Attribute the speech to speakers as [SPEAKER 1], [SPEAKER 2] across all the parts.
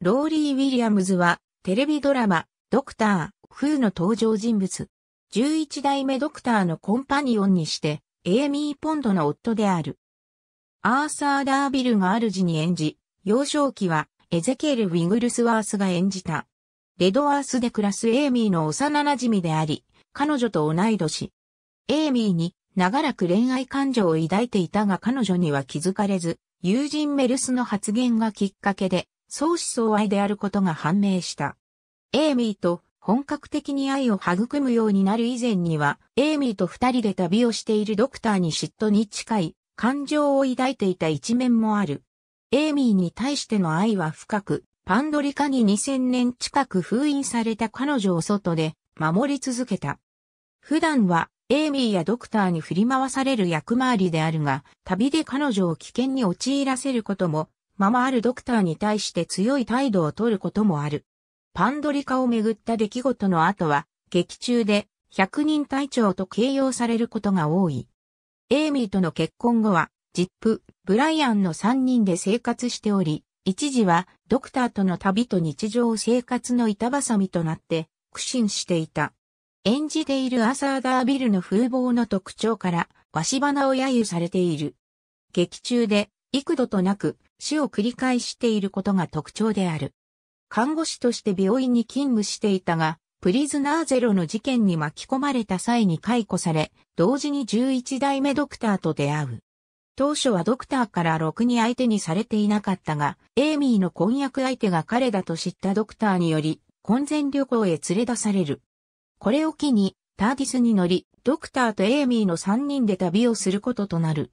[SPEAKER 1] ローリー・ウィリアムズは、テレビドラマ、ドクター、フーの登場人物。11代目ドクターのコンパニオンにして、エイミー・ポンドの夫である。アーサー・ダービルが主に演じ、幼少期は、エゼケール・ウィグルスワースが演じた。レドワースで暮らすエイミーの幼馴染であり、彼女と同い年。エイミーに長らく恋愛感情を抱いていたが彼女には気づかれず、友人メルスの発言がきっかけで相思相愛であることが判明した。エイミーと本格的に愛を育むようになる以前には、エイミーと二人で旅をしているドクターに嫉妬に近い感情を抱いていた一面もある。エイミーに対しての愛は深く、パンドリカに2000年近く封印された彼女を外で守り続けた。普段はエイミーやドクターに振り回される役回りであるが、旅で彼女を危険に陥らせることもままあるドクターに対して強い態度を取ることもある。パンドリカをめぐった出来事の後は、劇中で、百人隊長と形容されることが多い。エイミーとの結婚後は、ジップ、ブライアンの3人で生活しており、一時はドクターとの旅と日常生活の板挟みとなって苦心していた。演じているアサーダービルの風貌の特徴から、わし花を揶揄されている。劇中で幾度となく死を繰り返していることが特徴である。看護師として病院に勤務していたが、プリズナーゼロの事件に巻き込まれた際に解雇され、同時に11代目ドクターと出会う。当初はドクターからろくに相手にされていなかったが、エイミーの婚約相手が彼だと知ったドクターにより、婚前旅行へ連れ出される。これを機に、ターディスに乗り、ドクターとエイミーの3人で旅をすることとなる。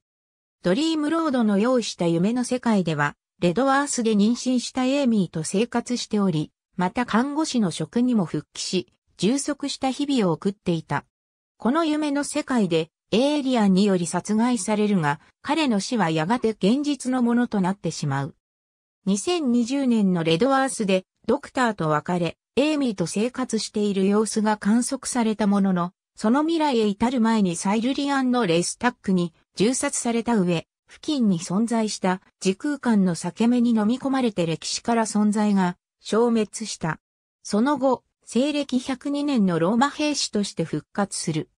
[SPEAKER 1] ドリームロードの用意した夢の世界では、レドワースで妊娠したエイミーと生活しており、また看護師の職にも復帰し、充足した日々を送っていた。この夢の世界で、エイリアンにより殺害されるが、彼の死はやがて現実のものとなってしまう。2020年のレドワースで、ドクターと別れ、エイミーと生活している様子が観測されたものの、その未来へ至る前にサイルリアンのレスタックに銃殺された上、付近に存在した時空間の裂け目に飲み込まれて歴史から存在が消滅した。その後、西暦102年のローマ兵士として復活する。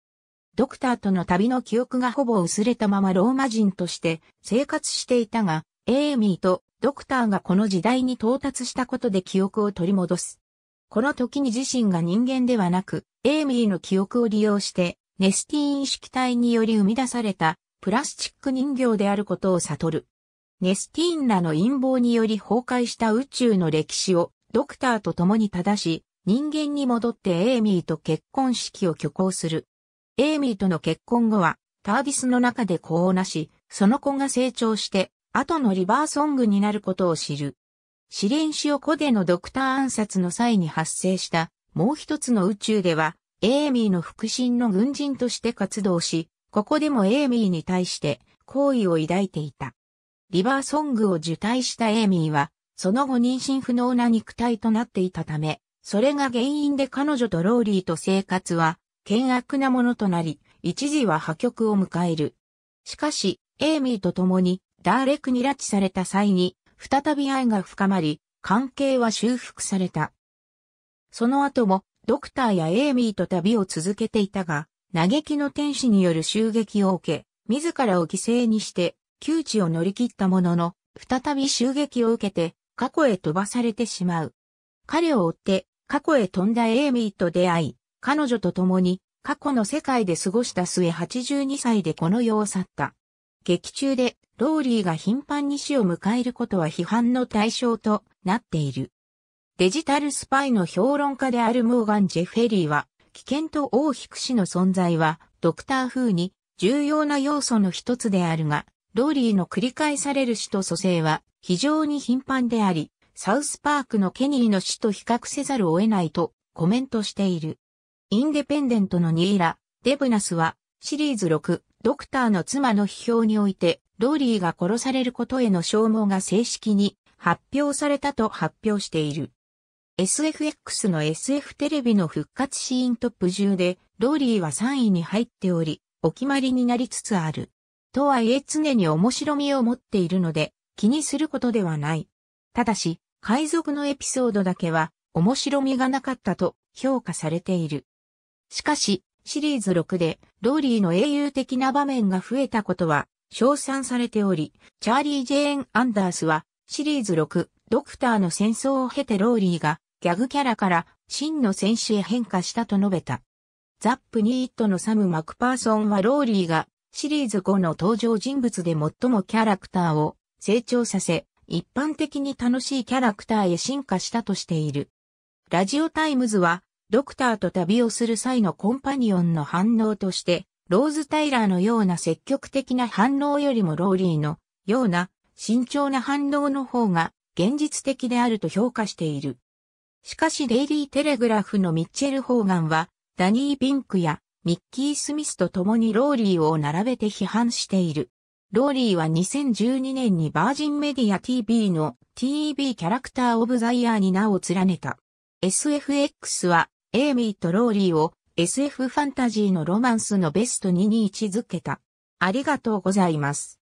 [SPEAKER 1] ドクターとの旅の記憶がほぼ薄れたままローマ人として生活していたが、エーミーとドクターがこの時代に到達したことで記憶を取り戻す。この時に自身が人間ではなく、エーミーの記憶を利用して、ネスティーン式体により生み出されたプラスチック人形であることを悟る。ネスティーンらの陰謀により崩壊した宇宙の歴史をドクターと共に正し、人間に戻ってエイミーと結婚式を挙行する。エイミーとの結婚後は、ターディスの中で子をなし、その子が成長して、後のリバーソングになることを知る。試練死を子でのドクター暗殺の際に発生した、もう一つの宇宙では、エイミーの腹心の軍人として活動し、ここでもエイミーに対して好意を抱いていた。リバーソングを受胎したエイミーは、その後妊娠不能な肉体となっていたため、それが原因で彼女とローリーと生活は、険悪なものとなり、一時は破局を迎える。しかし、エイミーと共に、ダーレクに拉致された際に、再び愛が深まり、関係は修復された。その後も、ドクターやエイミーと旅を続けていたが、嘆きの天使による襲撃を受け、自らを犠牲にして、窮地を乗り切ったものの、再び襲撃を受けて、過去へ飛ばされてしまう。彼を追って、過去へ飛んだエイミーと出会い、彼女と共に、過去の世界で過ごした末82歳でこの世を去った。劇中で、ローリーが頻繁に死を迎えることは批判の対象となっている。デジタルスパイの評論家であるモーガン・ジェフェリーは、危険と王引く氏の存在は、ドクター風に重要な要素の一つであるが、ローリーの繰り返される死と蘇生は非常に頻繁であり、サウスパークのケニーの死と比較せざるを得ないとコメントしている。インデペンデントのニーラ、デブナスはシリーズ6、ドクターの妻の批評において、ローリーが殺されることへの消耗が正式に発表されたと発表している。SFX の SF テレビの復活シーントップ10で、ローリーは3位に入っており、お決まりになりつつある。とはいえ常に面白みを持っているので、気にすることではない。ただし、海賊のエピソードだけは、面白みがなかったと評価されている。しかし、シリーズ6で、ローリーの英雄的な場面が増えたことは、称賛されており、チャーリー・ジェーン・アンダースは、シリーズ6、ドクターの戦争を経てローリーが、ギャグキャラから真の戦士へ変化したと述べた。ザップ・ニーットのサム・マクパーソンはローリーがシリーズ5の登場人物で最もキャラクターを成長させ、一般的に楽しいキャラクターへ進化したとしている。ラジオタイムズは、ドクターと旅をする際のコンパニオンの反応として、ローズ・タイラーのような積極的な反応よりもローリーのような慎重な反応の方が現実的であると評価している。しかしデイリーテレグラフのミッチェル・ホーガンは、ダニー・ビンクやミッキー・スミスと共にローリーを並べて批判している。ローリーは2012年にバージンメディア TV の TV キャラクター・オブ・ザ・イヤーに名を連ねた。SFX はエイミーとローリーを SF ファンタジーのロマンスのベストにに位置づけた。ありがとうございます。